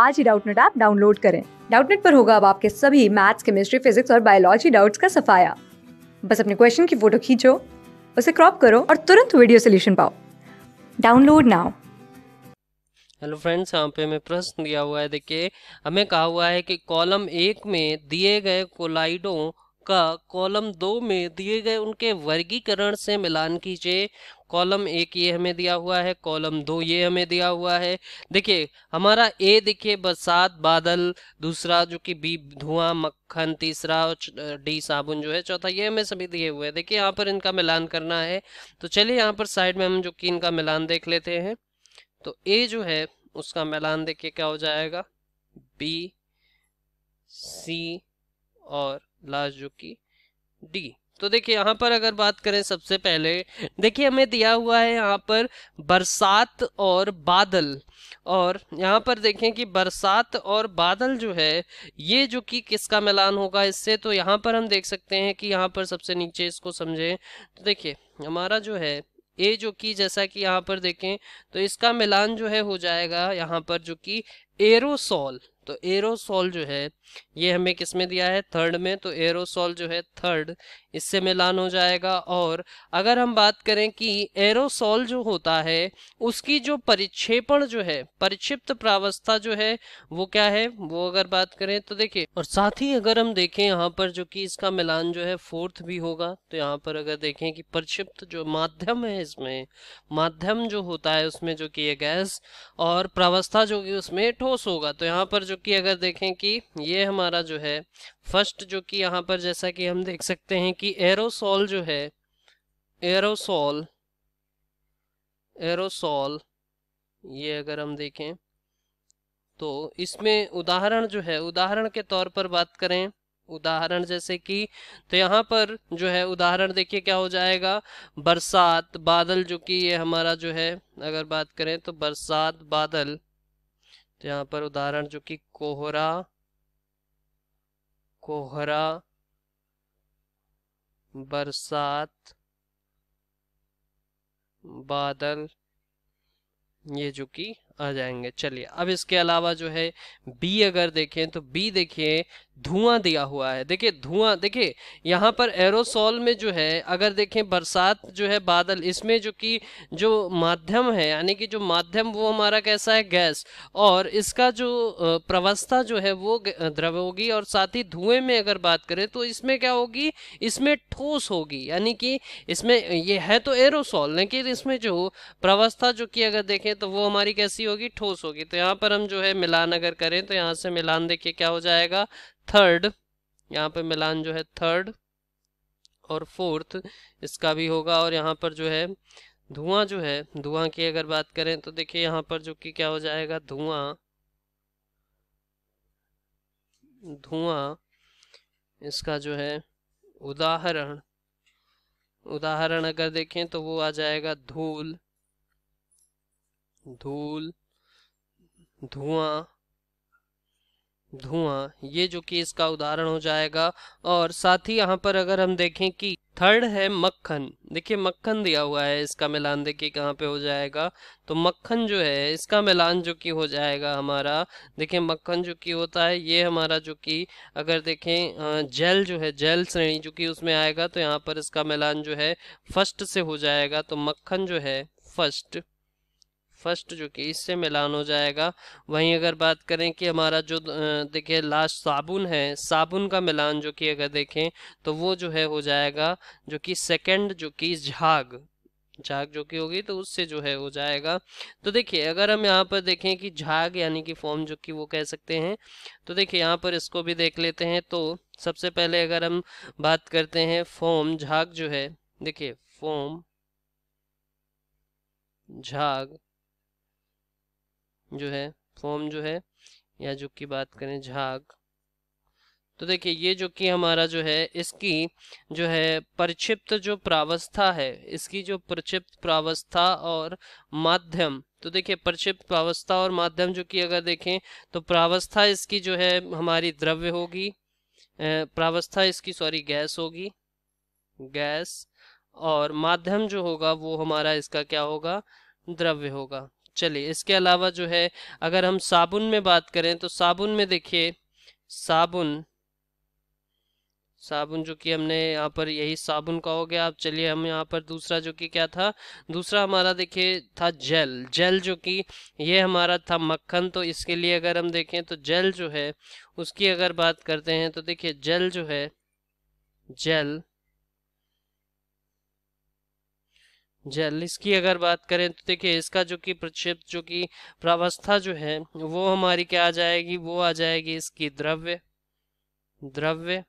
आज ही Doubtnut app download करें डाउटनेट पर होगा अब आपके सभी मैथ्स केमिस्ट्री फिजिक्स और बायोलॉजी डाउट्स का सफाया बस अपने क्वेश्चन की फोटो खींचो उसे क्रॉप करो और तुरंत वीडियो सोल्यूशन पाओ डाउनलोड नाउ हेलो फ्रेंड्स यहाँ पे हमें प्रश्न दिया हुआ है देखिए हमें कहा हुआ है कि कॉलम एक में दिए गए कोलाइडों का कॉलम दो में दिए गए उनके वर्गीकरण से मिलान कीजिए कॉलम एक ये हमें दिया हुआ है कॉलम दो ये हमें दिया हुआ है देखिए हमारा ए देखिए बरसात बादल दूसरा जो कि बी धुआं मक्खन तीसरा और डी साबुन जो है चौथा ये हमें सभी दिए हुए हैं देखिए यहाँ पर इनका मिलान करना है तो चलिए यहाँ पर साइड में हम जो कि इनका मिलान देख लेते हैं तो ए जो है उसका मिलान देखिए क्या हो जाएगा बी सी और लास्ट जो कि डी तो देखिए यहाँ पर अगर बात करें सबसे पहले देखिए हमें दिया हुआ है यहाँ पर बरसात और बादल और यहाँ पर देखें कि बरसात और बादल जो है ये जो कि किसका मिलान होगा इससे तो यहाँ पर हम देख सकते हैं कि यहाँ पर सबसे नीचे इसको समझें तो देखिए हमारा जो है ए जो कि जैसा कि यहाँ पर देखें तो इसका मिलान जो है हो जाएगा यहाँ पर जो कि एरोसॉल तो एरोसोल जो है ये हमें किस में दिया है थर्ड में तो एरोसॉल जो है थर्ड इससे मिलान हो जाएगा और अगर हम बात करें कि एरोसॉल जो होता है उसकी जो परिक्षेपण जो है परिक्षिप्त प्रावस्था जो है वो क्या है वो अगर बात करें तो देखिए और साथ ही अगर हम देखें यहाँ पर जो कि इसका मिलान जो है फोर्थ भी होगा तो यहाँ पर अगर देखें कि परिक्षिप्त जो माध्यम है इसमें माध्यम जो होता है उसमें जो कि ये गैस और प्रावस्था जो कि उसमें ठोस होगा तो यहाँ पर जो कि अगर देखें कि ये हमारा जो है फर्स्ट जो कि यहाँ पर जैसा कि हम देख सकते हैं कि एरोसॉल जो है एरोसोल एरोसोल ये अगर हम देखें तो इसमें उदाहरण जो है उदाहरण के तौर पर बात करें उदाहरण जैसे कि तो यहाँ पर जो है उदाहरण देखिए क्या हो जाएगा बरसात बादल जो कि ये हमारा जो है अगर बात करें तो बरसात बादल यहाँ पर उदाहरण जो कि कोहरा कोहरा बरसात बादल ये जो कि आ जाएंगे चलिए अब इसके अलावा जो है बी अगर देखें तो बी देखिए धुआं दिया हुआ है देखिए धुआं देखिए यहाँ पर एरोसोल में जो है अगर देखें बरसात जो है बादल इसमें जो कि जो माध्यम है यानी कि जो माध्यम वो हमारा कैसा है गैस और इसका जो प्रवस्था जो है वो द्रव होगी और साथ ही धुएं में अगर बात करें तो इसमें क्या होगी इसमें ठोस होगी यानी कि इसमें ये है तो एरोसोल लेकिन इसमें जो प्रवस्था जो कि अगर देखें तो वो हमारी कैसी होगी ठोस होगी तो यहाँ पर हम जो है मिलान अगर करें तो यहाँ से मिलान देखिए क्या हो जाएगा थर्ड यहाँ पर मिलान जो है थर्ड और फोर्थ इसका भी होगा और यहाँ पर जो है धुआं जो है धुआं की अगर बात करें तो देखिए यहाँ पर जो कि क्या हो जाएगा धुआं धुआं इसका जो है उदाहरण उदाहरण अगर देखें तो वो आ जाएगा धूल धूल धुआं धुआं ये जो कि इसका उदाहरण हो जाएगा और साथ ही यहाँ पर अगर हम देखें कि थर्ड है मक्खन देखिए मक्खन दिया हुआ है इसका मिलान देखिए कहाँ पे हो जाएगा तो मक्खन जो है इसका मिलान जो कि हो जाएगा हमारा देखिए मक्खन जो कि होता है ये हमारा जो कि अगर देखें जेल जो है जेल श्रेणी जो कि उसमें आएगा तो यहाँ पर इसका मिलान जो है फर्स्ट से हो जाएगा तो मक्खन जो है फर्स्ट फर्स्ट जो कि इससे मिलान हो जाएगा वहीं अगर बात करें कि हमारा जो देखिए लास्ट साबुन है साबुन का मिलान जो कि अगर देखें तो वो जो है हो जाएगा जो कि सेकंड जो कि झाग झाग जो कि होगी तो उससे जो है हो जाएगा तो देखिए अगर हम यहाँ पर देखें कि झाग यानी कि फॉर्म जो कि वो कह सकते हैं तो देखिए यहाँ पर इसको भी देख लेते हैं तो सबसे पहले अगर हम बात करते हैं फॉर्म झाग जो है देखिए फॉर्म झाग जो है फॉर्म जो है या जो की बात करें झाग तो देखिए ये जो कि हमारा जो है इसकी जो है परिक्षिप्त जो प्रावस्था है इसकी जो परिक्षिप्त प्रावस्था और माध्यम तो देखिए परिक्षिप्त प्रावस्था और माध्यम जो कि अगर देखें तो प्रावस्था इसकी जो है हमारी द्रव्य होगी प्रावस्था इसकी सॉरी गैस होगी गैस और माध्यम जो होगा वो हमारा इसका क्या होगा द्रव्य होगा चलिए इसके अलावा जो है अगर हम साबुन में बात करें तो साबुन में देखिए साबुन साबुन जो कि हमने यहाँ पर यही साबुन का हो गया अब चलिए हम यहाँ पर दूसरा जो कि क्या था दूसरा हमारा देखिए था जेल जेल जो कि ये हमारा था मक्खन तो इसके लिए अगर हम देखें तो जेल जो है उसकी अगर बात करते हैं तो देखिए जेल जो है जेल जल इसकी अगर बात करें तो देखिए इसका जो कि प्रक्षिप्त जो कि प्रावस्था जो है वो हमारी क्या आ जाएगी वो आ जाएगी इसकी द्रव्य द्रव्य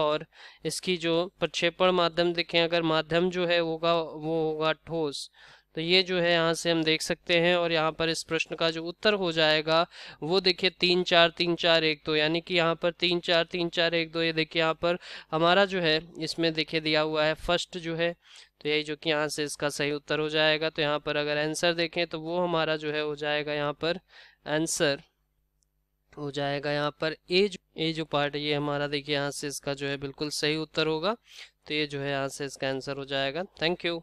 और इसकी जो प्रक्षेपण माध्यम देखें अगर माध्यम जो है होगा वो होगा ठोस तो ये जो है यहाँ से हम देख सकते हैं और यहाँ पर इस प्रश्न का जो उत्तर हो जाएगा वो देखिए तीन चार तीन चार एक दो यानी कि यहाँ पर तीन चार तीन चार एक दो ये देखिए यहाँ पर हमारा जो है इसमें देखिए दिया हुआ है फर्स्ट जो है तो यही जो कि यहाँ से इसका सही उत्तर हो जाएगा तो यहाँ पर अगर आंसर देखें तो वो हमारा जो है हो जाएगा यहाँ पर आंसर हो जाएगा यहाँ पर ए जो ए जो पार्ट ये हमारा देखिए यहाँ से इसका जो है बिल्कुल सही उत्तर होगा तो ये जो है यहाँ से इसका आंसर हो जाएगा थैंक यू